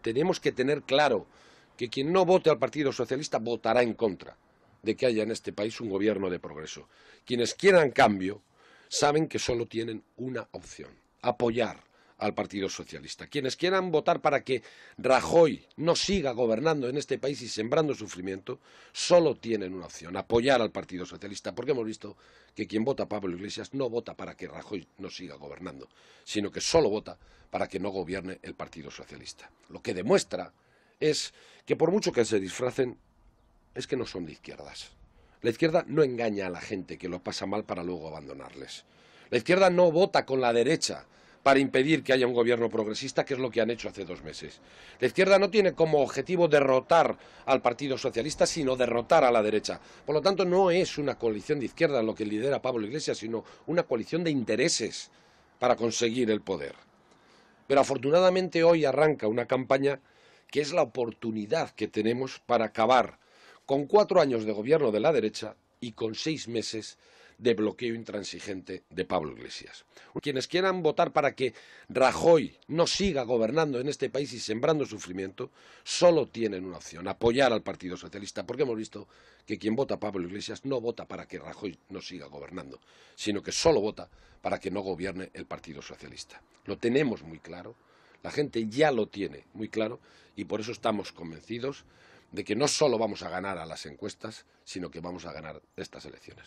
tenemos que tener claro que quien no vote al Partido Socialista votará en contra de que haya en este país un gobierno de progreso. Quienes quieran cambio saben que solo tienen una opción, apoyar al Partido Socialista. Quienes quieran votar para que Rajoy no siga gobernando en este país y sembrando sufrimiento, solo tienen una opción, apoyar al Partido Socialista, porque hemos visto que quien vota Pablo Iglesias no vota para que Rajoy no siga gobernando, sino que solo vota para que no gobierne el Partido Socialista. Lo que demuestra es que por mucho que se disfracen, es que no son de izquierdas. La izquierda no engaña a la gente que lo pasa mal para luego abandonarles. La izquierda no vota con la derecha para impedir que haya un gobierno progresista, que es lo que han hecho hace dos meses. La izquierda no tiene como objetivo derrotar al Partido Socialista, sino derrotar a la derecha. Por lo tanto, no es una coalición de izquierda lo que lidera Pablo Iglesias, sino una coalición de intereses para conseguir el poder. Pero afortunadamente hoy arranca una campaña que es la oportunidad que tenemos para acabar con cuatro años de gobierno de la derecha y con seis meses de bloqueo intransigente de Pablo Iglesias. Quienes quieran votar para que Rajoy no siga gobernando en este país y sembrando sufrimiento, solo tienen una opción, apoyar al Partido Socialista, porque hemos visto que quien vota a Pablo Iglesias no vota para que Rajoy no siga gobernando, sino que solo vota para que no gobierne el Partido Socialista. Lo tenemos muy claro la gente ya lo tiene muy claro y por eso estamos convencidos de que no solo vamos a ganar a las encuestas, sino que vamos a ganar estas elecciones.